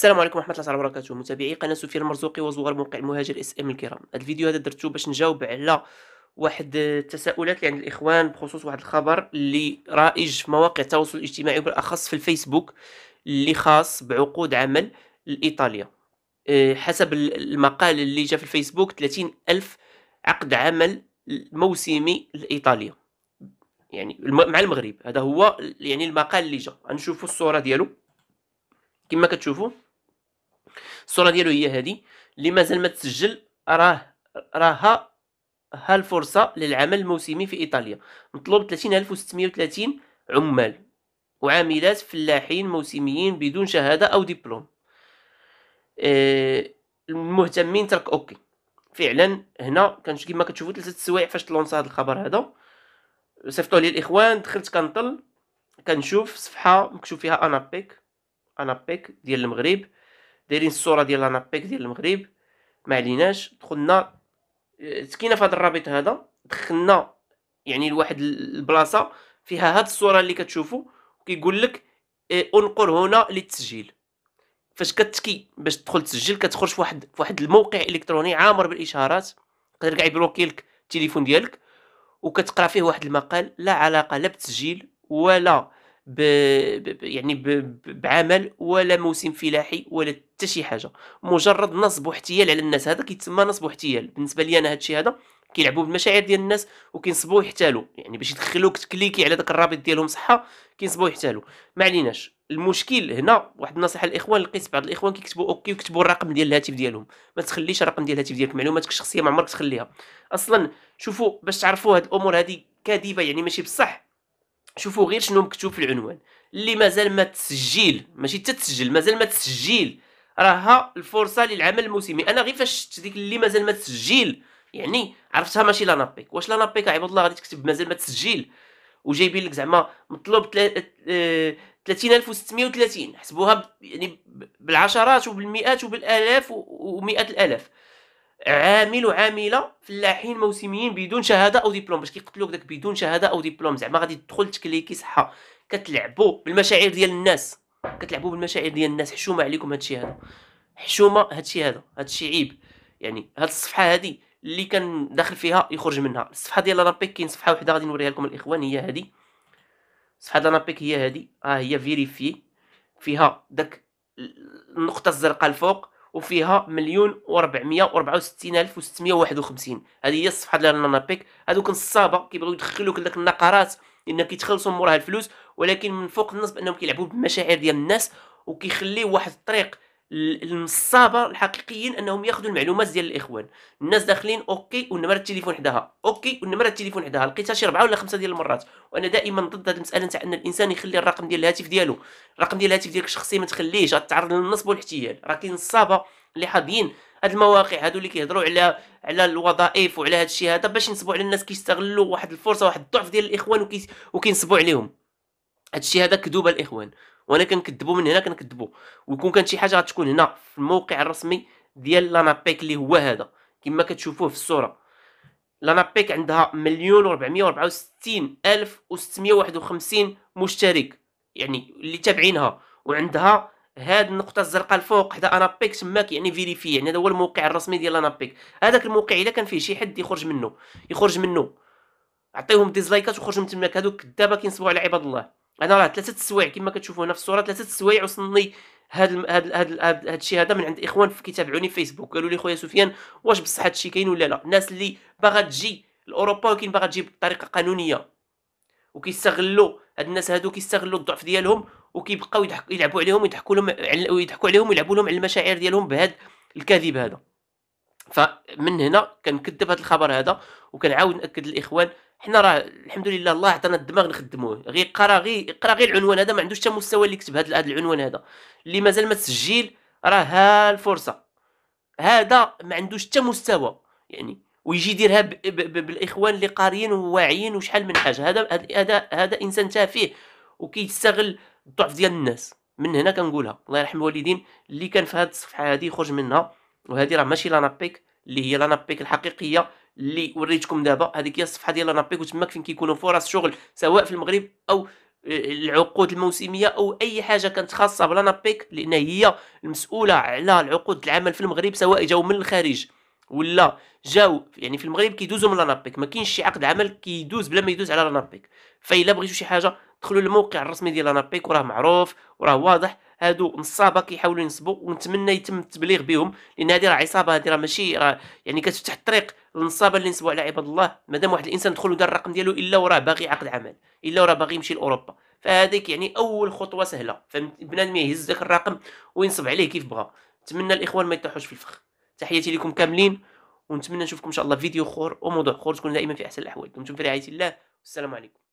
السلام عليكم ورحمه الله تعالى وبركاته متابعي قناه سفيان المرزوقي وزوار موقع المهاجر اس ام الكرام الفيديو هذا درتو باش نجاوب على واحد التساؤلات اللي يعني عند الاخوان بخصوص واحد الخبر اللي رائج في مواقع التواصل الاجتماعي وبالاخص في الفيسبوك اللي خاص بعقود عمل لايطاليا آه، حسب المقال اللي جا في الفيسبوك 30 ألف عقد عمل موسمي لإيطاليا يعني مع المغرب هذا هو يعني المقال اللي جا نشوفوا الصوره ديالو كما كتشوفوا الصوره ديالو هي هذه اللي مازال ما تسجل راه راها ها الفرصه للعمل الموسمي في ايطاليا مطلوب 30630 عمال وعاملات فلاحين موسميين بدون شهاده او دبلوم آه، المهتمين ترك اوكي فعلا هنا كانت كما كتشوفوا ثلاثه السوايع فاش تلونس هذا الخبر هذا صيفطوا لي الاخوان دخلت كنطل كنشوف صفحه مكتوب فيها انابيك انابيك ديال المغرب دايرين الصوره ديال لانابيك ديال المغرب ما عليناش دخلنا آه، سكينا في هذا الرابط هذا دخلنا يعني لواحد البلاصه فيها هاد الصوره اللي كتشوفوا كيقول لك إيه انقر هنا للتسجيل فاش كتكي باش تدخل تسجل كتخرج في واحد في واحد الموقع الكتروني عامر بالاشارات يقدر كاع يبلوكي لك التليفون ديالك وكتقرا فيه واحد المقال لا علاقه لا بالتسجيل ولا ب... ب... يعني ب... بعمل ولا موسم فلاحي ولا حتى شي حاجه مجرد نصب واحتيال على الناس هذا كيتسمى نصب واحتيال بالنسبه لي انا هذا الشيء هذا كيلعبوا بالمشاعر ديال الناس وكينصبوا يحتالوا يعني باش يدخلوك تكليكي على داك الرابط ديالهم صحه كينصبوا يحتالوا ما عليناش المشكل هنا واحد النصيحه للاخوان لقيت بعض الاخوان كيكتبوا اوكي ويكتبوا الرقم ديال الهاتف ديالهم ما تخليش الرقم ديال الهاتف ديالك معلوماتك الشخصيه ما عمرك تخليها اصلا شوفوا باش تعرفوا هاد الامور هذه كاذبه يعني ماشي بصح شوفوا غير شنو مكتوب في العنوان اللي مازال ما تسجل ماشي تتسجل مازال ما تسجل راها الفرصه للعمل الموسمي انا غير فاش شفت ديك اللي مازال ما تسجل يعني عرفتها ماشي لا نابيك واش لا نابيك عباد الله غادي تكتب مازال ما تسجل وجايبين لك زعما مطلوب 30630 آه، حسبوها يعني بالعشرات وبالمئات وبالالاف ومئات الالاف عامل وعامله فلاحين موسميين بدون شهاده او ديبلوم باش كيقتلوك داك بدون شهاده او ديبلوم زعما غادي تدخل تكليكي صحه كتلعبوا بالمشاعر ديال الناس كتلعبوا بالمشاعر ديال الناس حشومه عليكم هادشي هذا حشومه هادشي هذا هادشي عيب يعني هاد الصفحه هادي اللي كان داخل فيها يخرج منها الصفحه ديال لابيك كاين صفحه وحده غادي نوريها لكم الاخوان هي هادي صفحه ديال لابيك هي هادي ها آه هي فيريفي فيها داك النقطه الزرقاء الفوق وفيها مليون و464651 هذه هي الصفحه ديال بيك هذوك الصابه كيبغيو يدخلوك لك النقرات لان كيتخلصوا موراها الفلوس ولكن من فوق النصب انهم كيلعبوا بالمشاعر ديال الناس وكيخليه واحد الطريق النصابه الحقيقيين انهم ياخذوا المعلومات ديال الاخوان الناس داخلين اوكي ونمره التليفون حداها اوكي ونمره التليفون حداها لقيتها شي اربعه ولا خمسه ديال المرات وانا دائما ضد هذه المساله نتاع ان الانسان يخلي الرقم ديال الهاتف ديالو الرقم ديال الهاتف ديالك الشخصي ما تخليهش غتعرض للنصب والاحتيال راه كاين نصابه اللي حاضين هاد المواقع هادو اللي كيهضروا على على الوظائف وعلى هاد الشيء هذا باش ينصبوا على الناس كيستغلوا واحد الفرصه واحد الضعف ديال الاخوان وكي وكينصبوا عليهم هاد الشيء هذا كذوبه الاخوان وانا كنكذبوا من هنا كنكذبوا ويكون كانت شي حاجه غتكون هنا في الموقع الرسمي ديال لانابيك اللي هو هذا كما كتشوفوه في الصوره لانابيك عندها مليون و الف و651 مشترك يعني اللي تابعينها وعندها هاد النقطه الزرقاء الفوق حدا انابيك تماك يعني فيريفي يعني هذا هو الموقع الرسمي ديال انابيك هذاك الموقع الا كان فيه شي حد يخرج منه يخرج منه عطيهم ديزلايكات وخرجوا من تماك هادوك كدابه كينصبوا على عباد الله انا راه ثلاثه السوايع كما كتشوفوا هنا في الصوره ثلاثه السوايع وصلني هاد هاد هاد هاد الشيء هذا من عند اخوان في كيتابعوني في فيسبوك قالوا لي خويا سفيان واش بصح هاد الشيء كاين ولا لا الناس اللي باغا تجي لاوروبا ولكن باغا تجي بطريقه قانونيه وكيستغلوا هاد الناس هادو كيستغلوا الضعف ديالهم وكيبقاو يضحك... يلعبوا عليهم ويضحكوا لهم ويضحكوا عليهم ويلعبوا لهم على المشاعر ديالهم بهاد الكذب هذا فمن هنا كنكذب هذا الخبر هذا وكنعاود ناكد للاخوان حنا راه الحمد لله الله عطانا الدماغ نخدموه غير قرا غير قرا غير العنوان هذا ما عندوش حتى مستوى اللي كتب هذا العنوان هذا اللي مازال ما تسجل راه ها الفرصه هذا ما عندوش حتى مستوى يعني ويجي يديرها بالاخوان اللي قاريين وواعيين وشحال من حاجه هذا هذا هذا انسان تافه وكيستغل الضعف ديال الناس من هنا كنقولها الله يرحم الوالدين اللي كان في هذه الصفحه هذه يخرج منها وهذه راه ماشي لانابيك اللي هي لانابيك الحقيقيه اللي وريتكم دابا هذيك هي الصفحه ديال رابيك وتماك فين كيكونوا فرص شغل سواء في المغرب او آه، العقود الموسميه او اي حاجه كانت خاصه بلا نابيك لان هي المسؤوله على العقود العمل في المغرب سواء جاو من الخارج ولا جاو يعني في المغرب كيدوزوا من لانابيك ما كاينش شي عقد عمل كيدوز بلا ما يدوز على لانابيك فإلا بغيتو شي حاجه دخلوا للموقع الرسمي ديال لانابيك وراه معروف وراه واضح هادو نصابه كيحاولوا ينصبوا ونتمنى يتم التبليغ بهم لان هذه راه عصابه هذه راه ماشي راه يعني كتفتح الطريق النصابه اللي نسبوا على عباد الله مادام واحد الانسان دخل ودار الرقم ديالو الا وراه باغي عقد عمل الا وراه باغي يمشي لاوروبا فهذيك يعني اول خطوه سهله فبنادم يهز ذاك الرقم وينصب عليه كيف بغا نتمنى الاخوان ما يطيحوش في الفخ تحياتي لكم كاملين ونتمنى نشوفكم ان شاء الله فيديو اخر وموضوع اخر تكون دائما في احسن الاحوال دمتم في رعايه الله والسلام عليكم